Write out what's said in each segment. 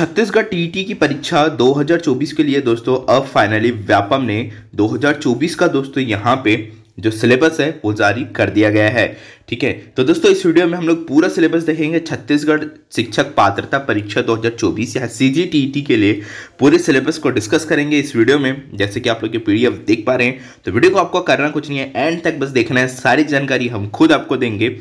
Chhattisgarh TT e की परीक्षा 2024 के लिए दोस्तों अब फाइनली व्यापम ने 2024 का दोस्तों यहाँ पे जो सिलेबस है वो जारी कर दिया गया है ठीक है तो दोस्तों इस वीडियो में हम लोग पूरा सिलेबस देखेंगे छत्तीसगढ़ शिक्षक पात्रता परीक्षा 2024 या सी e के लिए पूरे सिलेबस को डिस्कस करेंगे इस वीडियो में जैसे कि आप लोग ये पीडीएफ देख पा रहे हैं तो वीडियो को आपको करना कुछ नहीं है एंड तक बस देखना है सारी जानकारी हम खुद आपको देंगे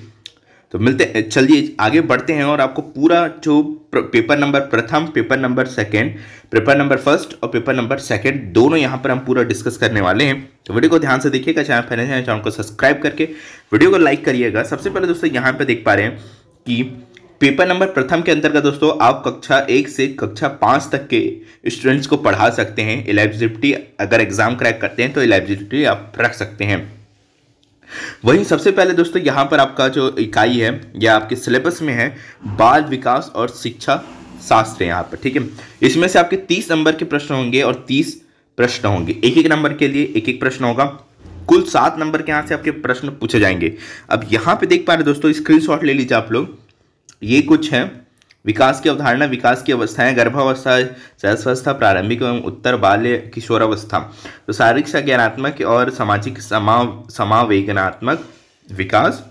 तो मिलते चलिए आगे बढ़ते हैं और आपको पूरा जो पेपर नंबर प्रथम paper number second paper number first और पेपर नंबर सेकंड दोनों यहाँ पर हम पूरा डिस्कस करने वाले हैं तो वीडियो को ध्यान से देखिएगा चैनल फाइनेंस चैनल को सब्सक्राइब करके वीडियो को लाइक करिएगा सबसे पहले दोस्तों यहाँ पर देख पा रहे हैं कि पेपर नंबर प्रथम के अंतर्गत दोस्तों आप कक्षा एक से कक्षा पाँच तक के स्टूडेंट्स को पढ़ा सकते हैं एलिजिबिलिटी अगर एग्जाम क्रैक करते हैं तो एलिजिबिलिटी आप रख सकते हैं वहीं सबसे पहले दोस्तों यहाँ पर आपका जो इकाई है या आपके सिलेबस में है बाल विकास और शिक्षा शास्त्र यहाँ पर ठीक है इसमें से आपके तीस नंबर के प्रश्न होंगे और तीस प्रश्न होंगे एक एक नंबर के लिए एक एक प्रश्न होगा कुल सात नंबर के यहाँ से आपके प्रश्न पूछे जाएंगे अब यहाँ पे देख पा रहे दोस्तों स्क्रीन ले लीजिए आप लोग ये कुछ है विकास की अवधारणा विकास की अवस्थाएं गर्भावस्था सहस्वस्था प्रारंभिक एवं उत्तर बाल्य किशोरावस्था तो शारीरिक संज्ञानात्मक और सामाजिक समा समावेगनात्मक विकास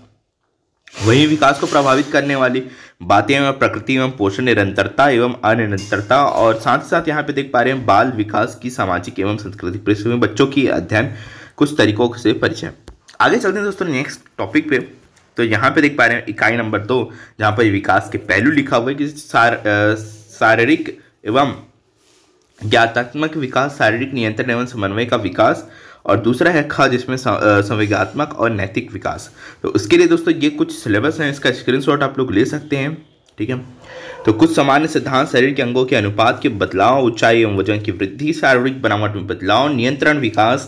वही विकास को प्रभावित करने वाली बातें एवं प्रकृति एवं पोषण निरंतरता एवं अनिरंतरता और साथ ही साथ यहाँ पे देख पा रहे हैं बाल विकास की सामाजिक एवं सांस्कृतिक पृष्ठभूमि बच्चों की अध्ययन कुछ तरीकों से परिचय आगे चलते हैं दोस्तों नेक्स्ट टॉपिक पे तो यहाँ पे देख पा रहे हैं इकाई नंबर दो जहाँ पर विकास के पहलू लिखा हुआ है कि सार शारीरिक एवं ज्ञातात्मक विकास शारीरिक नियंत्रण एवं समन्वय का विकास और दूसरा है खा जिसमें संवेगात्मक और नैतिक विकास तो उसके लिए दोस्तों ये कुछ सिलेबस हैं इसका स्क्रीनशॉट आप लोग ले सकते हैं ठीक है तो कुछ सामान्य सिद्धांत शरीर के अंगों के अनुपात के बदलाव ऊंचाई एवं वजन की वृद्धि शारीरिक बनावट में बदलाव नियंत्रण विकास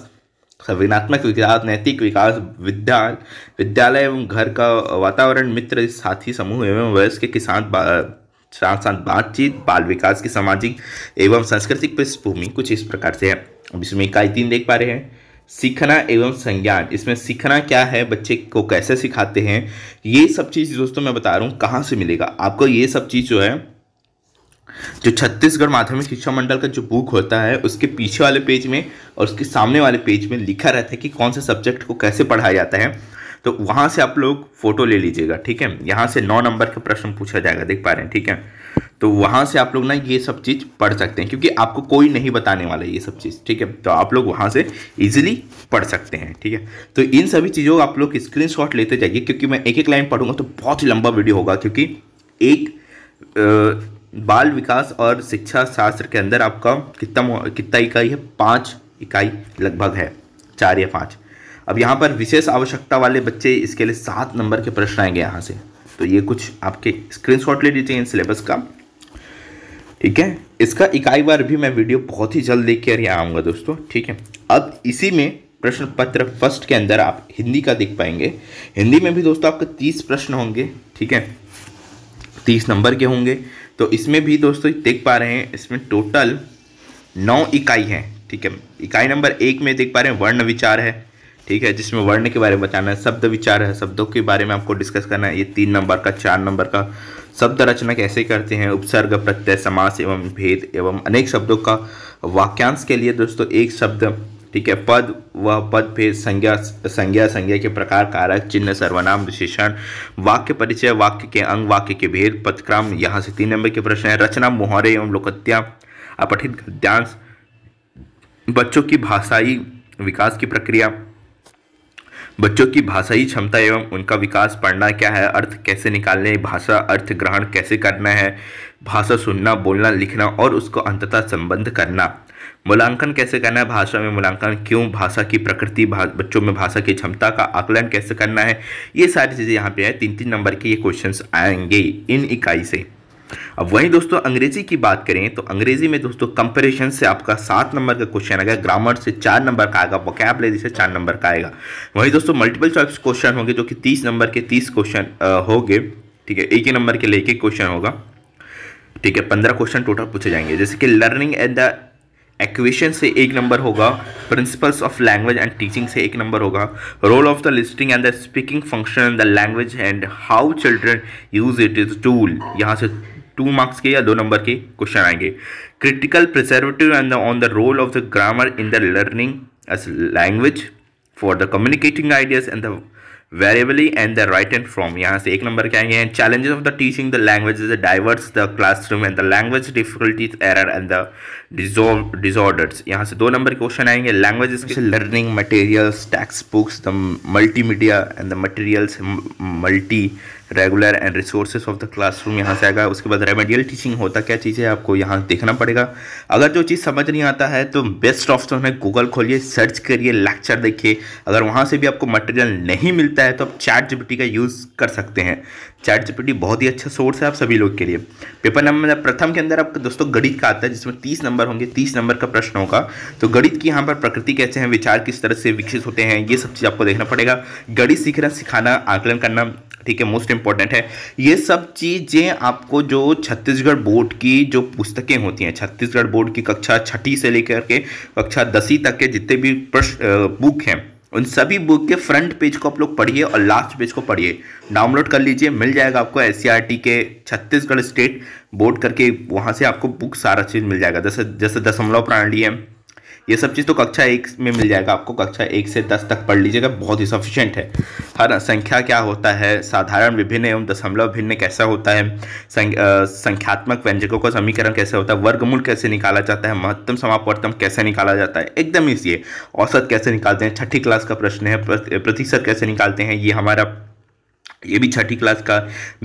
सविनात्मक विकास नैतिक विकास विद्यालय विद्यालय एवं घर का वातावरण मित्र साथी समूह एवं वयस्क के किसान साथ साथ बातचीत बाल विकास की सामाजिक एवं सांस्कृतिक पृष्ठभूमि कुछ इस प्रकार से है अब इसमें इकाई तीन देख पा रहे हैं सीखना एवं संज्ञान इसमें सीखना क्या है बच्चे को कैसे सिखाते हैं ये सब चीज़ दोस्तों मैं बता रहा हूँ कहाँ से मिलेगा आपको ये सब चीज़ जो है जो छत्तीसगढ़ माध्यमिक शिक्षा मंडल का जो बुक होता है उसके पीछे वाले पेज में और उसके सामने वाले पेज में लिखा रहता है कि कौन से सब्जेक्ट को कैसे पढ़ाया जाता है तो वहाँ से आप लोग फ़ोटो ले लीजिएगा ठीक है यहाँ से नौ नंबर का प्रश्न पूछा जाएगा देख पा रहे हैं ठीक है तो वहाँ से आप लोग ना ये सब चीज़ पढ़ सकते हैं क्योंकि आपको कोई नहीं बताने वाला ये सब चीज़ ठीक है तो आप लोग वहाँ से इजीली पढ़ सकते हैं ठीक है तो इन सभी चीज़ों को आप लोग स्क्रीनशॉट लेते जाइए क्योंकि मैं एक एक लाइन पढ़ूंगा तो बहुत ही लंबा वीडियो होगा क्योंकि एक बाल विकास और शिक्षा शास्त्र के अंदर आपका कितना कितना इकाई है पाँच इकाई लगभग है चार या पाँच अब यहाँ पर विशेष आवश्यकता वाले बच्चे इसके लिए सात नंबर के प्रश्न आएंगे यहाँ से तो ये कुछ आपके स्क्रीनशॉट ले लीजिए इन सिलेबस का ठीक है इसका इकाई बार भी मैं वीडियो बहुत ही जल्द देख के यहाँ आऊँगा दोस्तों ठीक है अब इसी में प्रश्न पत्र फर्स्ट के अंदर आप हिंदी का देख पाएंगे हिंदी में भी दोस्तों आपके तीस प्रश्न होंगे ठीक है तीस नंबर के होंगे तो इसमें भी दोस्तों देख पा रहे हैं इसमें टोटल नौ इकाई हैं ठीक है इकाई नंबर एक में देख पा रहे हैं वर्ण विचार है ठीक है जिसमें वर्ण के बारे में बताना है शब्द विचार है शब्दों के बारे में आपको डिस्कस करना है ये तीन नंबर का चार नंबर का शब्द रचना कैसे करते हैं उपसर्ग प्रत्यय समास एवं भेद एवं अनेक शब्दों का वाक्यांश के लिए दोस्तों एक शब्द ठीक है पद वह पद फिर संज्ञा संज्ञा संज्ञा के प्रकार कारक चिन्ह सर्वनाम विशेषण वाक्य परिचय वाक्य के अंग वाक्य के भेद पदक्रम यहाँ से तीन नंबर के प्रश्न है रचना मुहरे एवं लोकत्या अपठित गद्यांश बच्चों की भाषाई विकास की प्रक्रिया बच्चों की भाषाई क्षमता एवं उनका विकास पढ़ना क्या है अर्थ कैसे निकालने भाषा अर्थ ग्रहण कैसे करना है भाषा सुनना बोलना लिखना और उसको अंततः संबंध करना मूल्यांकन कैसे करना है भाषा में मूल्यांकन क्यों भाषा की प्रकृति बच्चों में भाषा की क्षमता का आकलन कैसे करना है ये सारी चीज़ें यहाँ पे हैं तीन तीन नंबर के ये क्वेश्चंस आएंगे इन इकाई से अब वहीं दोस्तों अंग्रेजी की बात करें तो अंग्रेजी में दोस्तों कंपेरिजन से आपका सात नंबर का क्वेश्चन आएगा ग्रामर से चार नंबर का आएगा वोकैबलरी से चार नंबर का आएगा वहीं दोस्तों मल्टीपल चॉइस क्वेश्चन होंगे जो कि तीस नंबर के तीस क्वेश्चन होंगे ठीक है एक ही नंबर के लेके क्वेश्चन होगा ठीक है पंद्रह क्वेश्चन टोटल पूछे जाएंगे जैसे कि लर्निंग एट द एक्वेशन से एक नंबर होगा principles of language and teaching से एक नंबर होगा role of the listing and the speaking function in the language and how children use it is tool यहाँ से टू मार्क्स के या दो नंबर के क्वेश्चन आएंगे critical preservative and on the role of the grammar in the learning as language for the communicating ideas and the verbally and the right and from यहाँ से एक नंबर के आएंगे and challenges of the teaching the language is diverse the classroom and the language difficulties error and disorders यहाँ से दो number के क्वेश्चन आएंगे language learning materials textbooks the multimedia and the materials multi regular and resources of the classroom यहाँ से आएगा उसके बाद रेमेडियल टीचिंग होता क्या चीज़ है आपको यहाँ देखना पड़ेगा अगर जो चीज़ समझ नहीं आता है तो बेस्ट ऑप्शन है गूगल खोलिए सर्च करिए लेक्चर देखिए अगर वहाँ से भी आपको मटेरियल नहीं मिलता है तो आप चैट जीपीटी का यूज़ कर सकते हैं चैट जीपीटी बहुत ही अच्छा सोर्स है आप सभी लोग के लिए पेपर नंबर मतलब प्रथम के अंदर आपका दोस्तों गणित का आता है जिसमें तीस नंबर होंगे तीस नंबर का प्रश्न होगा तो गणित की यहाँ पर प्रकृति कैसे हैं विचार किस तरह से विकसित होते हैं ये सब चीज़ आपको देखना पड़ेगा गणित सीखना सिखाना आकलन करना ठीक है मोस्ट इंपॉर्टेंट है ये सब चीज़ें आपको जो छत्तीसगढ़ बोर्ड की जो पुस्तकें होती हैं छत्तीसगढ़ बोर्ड की कक्षा छठी से लेकर के कक्षा दसवीं तक के जितने भी प्रश्न बुक हैं उन सभी बुक के फ्रंट पेज को आप लोग पढ़िए और लास्ट पेज को पढ़िए डाउनलोड कर लीजिए मिल जाएगा आपको एस e के छत्तीसगढ़ स्टेट बोर्ड करके वहाँ से आपको बुक सारा चीज़ मिल जाएगा जैसे जैसे दशमलव प्रणाली है ये सब चीज़ तो कक्षा एक में मिल जाएगा आपको कक्षा एक से दस तक पढ़ लीजिएगा बहुत ही सफिशियंट है है हाँ ना संख्या क्या होता है साधारण विभिन्न एवं दशमलव भिन्न कैसा होता है आ, संख्यात्मक व्यंजकों का समीकरण कैसे होता है वर्गमूल कैसे निकाला जाता है महत्तम समापवर्तम कैसे निकाला जाता है एकदम इसी औसत कैसे निकालते हैं छठी क्लास का प्रश्न है प्रतिशत कैसे निकालते हैं ये हमारा ये भी छठी क्लास का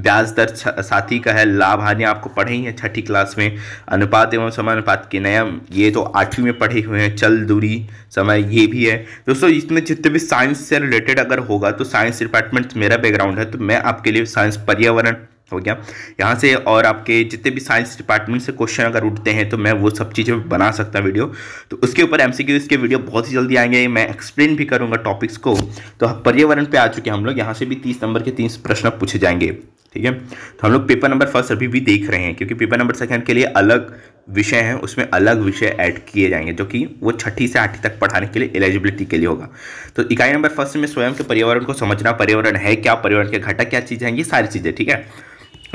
ब्याज दर साथी का है लाभ हानि आपको पढ़े ही हैं छठी क्लास में अनुपात एवं समानुपात के नियम ये तो आठवीं में पढ़े हुए हैं चल दूरी समय ये भी है दोस्तों इसमें जितने भी साइंस से रिलेटेड अगर होगा तो साइंस डिपार्टमेंट मेरा बैकग्राउंड है तो मैं आपके लिए साइंस पर्यावरण हो गया यहाँ से और आपके जितने भी साइंस डिपार्टमेंट से क्वेश्चन अगर उठते हैं तो मैं वो सब चीज़ें बना सकता वीडियो तो उसके ऊपर एम सी के वीडियो बहुत ही जल्दी आएंगे मैं एक्सप्लेन भी करूँगा टॉपिक्स को तो पर्यावरण पे आ चुके हैं हम लोग यहाँ से भी तीस नंबर के तीस प्रश्न पूछे जाएंगे ठीक है तो हम लोग पेपर नंबर फर्स्ट अभी भी देख रहे हैं क्योंकि पेपर नंबर सेकंड के लिए अलग विषय हैं उसमें अलग विषय ऐड किए जाएंगे जो कि वो छठी से आठवीं तक पढ़ाने के लिए एलिजिबिलिटी के लिए होगा तो इकाई नंबर फर्स्ट में स्वयं के पर्यावरण को समझना पर्यावरण है क्या पर्यावरण के घटक क्या चीज़ें हैं ये सारी चीज़ें ठीक है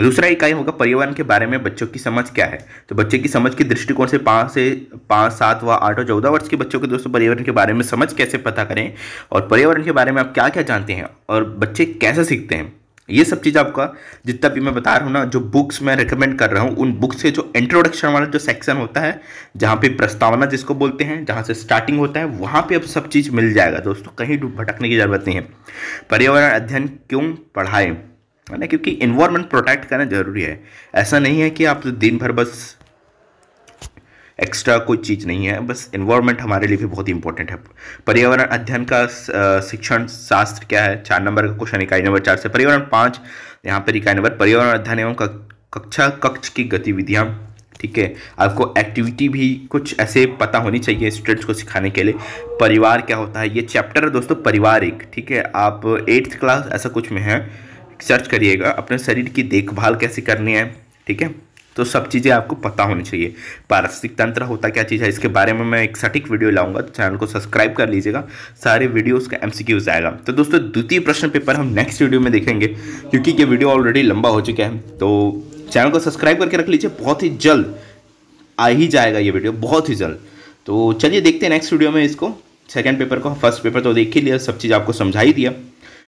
दूसरा इकाई होगा पर्यावरण के बारे में बच्चों की समझ क्या है तो बच्चे की समझ के दृष्टिकोण से पाँच से पाँच सात व आठ और चौदह वर्ष के बच्चों के दोस्तों पर्यावरण के बारे में समझ कैसे पता करें और पर्यावरण के बारे में आप क्या क्या जानते हैं और बच्चे कैसे सीखते हैं ये सब चीज़ आपका जितना भी मैं बता रहा हूँ ना जो बुक्स मैं रिकमेंड कर रहा हूँ उन बुक्स के जो इंट्रोडक्शन वाला जो सेक्शन होता है जहाँ पे प्रस्तावना जिसको बोलते हैं जहाँ से स्टार्टिंग होता है वहाँ पे अब सब चीज़ मिल जाएगा दोस्तों कहीं भटकने की ज़रूरत नहीं है पर्यावरण अध्ययन क्यों पढ़ाएं है क्योंकि इन्वायरमेंट प्रोटेक्ट करना ज़रूरी है ऐसा नहीं है कि आप दिन भर बस एक्स्ट्रा कोई चीज़ नहीं है बस इन्वायरमेंट हमारे लिए भी बहुत ही इंपॉर्टेंट है पर्यावरण अध्ययन का शिक्षण शास्त्र क्या है चार नंबर का क्वेश्चन इकाई नंबर चार से पर्यावरण पाँच यहाँ पर इकाई नंबर पर्यावरण अध्ययन एवं कक्षा कक्ष की गतिविधियाँ ठीक है आपको एक्टिविटी भी कुछ ऐसे पता होनी चाहिए स्टूडेंट्स को सिखाने के लिए परिवार क्या होता है ये चैप्टर है दोस्तों परिवारिक ठीक है आप एट्थ क्लास ऐसा कुछ में है सर्च करिएगा अपने शरीर की देखभाल कैसे करनी है ठीक है तो सब चीज़ें आपको पता होनी चाहिए पारस्थिक तंत्र होता क्या चीज़ है इसके बारे में मैं एक सटीक वीडियो लाऊंगा तो चैनल को सब्सक्राइब कर लीजिएगा सारे वीडियोस का एमसीक्यूज आएगा तो दोस्तों द्वितीय प्रश्न पेपर हम नेक्स्ट वीडियो में देखेंगे क्योंकि ये वीडियो ऑलरेडी लंबा हो चुका है तो चैनल को सब्सक्राइब करके रख लीजिए बहुत ही जल्द आ ही जाएगा ये वीडियो बहुत ही जल्द तो चलिए देखते हैं नेक्स्ट वीडियो में इसको सेकेंड पेपर को फर्स्ट पेपर तो देख ही लिया सब चीज़ आपको समझा ही दिया